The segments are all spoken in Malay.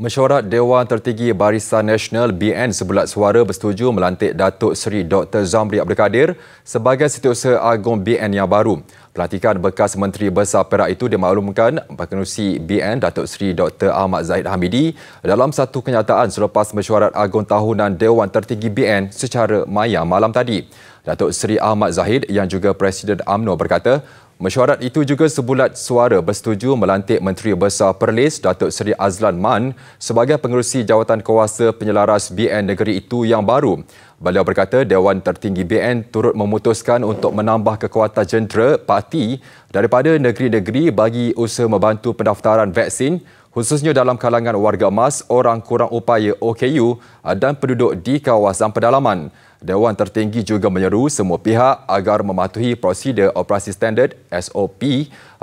Mesyuarat Dewan Tertinggi Barisan Nasional BN sebulat suara bersetuju melantik Datuk Seri Dr. Zamri Abdul Kadir sebagai Setiausaha Agong BN yang baru. Pelantikan bekas Menteri Besar Perak itu dimaklumkan pengerusi BN Datuk Seri Dr. Ahmad Zahid Hamidi dalam satu kenyataan selepas mesyuarat agung tahunan Dewan Tertinggi BN secara maya malam tadi. Datuk Seri Ahmad Zahid yang juga Presiden AMNO berkata Mesyuarat itu juga sebulat suara bersetuju melantik Menteri Besar Perlis Datuk Seri Azlan Man sebagai pengerusi jawatan kuasa penyelaras BN negeri itu yang baru. Beliau berkata Dewan Tertinggi BN turut memutuskan untuk menambah kekuatan jentera parti daripada negeri-negeri bagi usaha membantu pendaftaran vaksin khususnya dalam kalangan warga emas, orang kurang upaya OKU dan penduduk di kawasan pedalaman. Dewan Tertinggi juga menyeru semua pihak agar mematuhi prosedur operasi standard SOP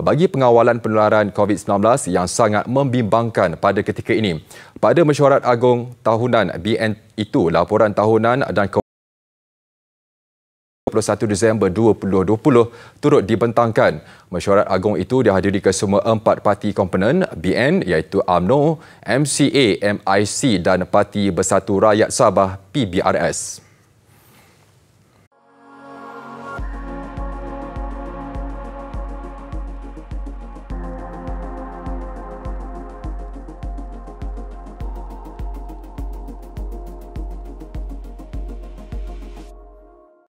bagi pengawalan penularan COVID-19 yang sangat membimbangkan pada ketika ini. Pada mesyuarat agung tahunan BN itu, laporan tahunan dan 21 Disember 2020 turut dibentangkan. Mesyuarat agung itu dihadiri ke semua empat parti komponen BN iaitu AMNO, MCA, MIC dan Parti Bersatu Rakyat Sabah PBRS.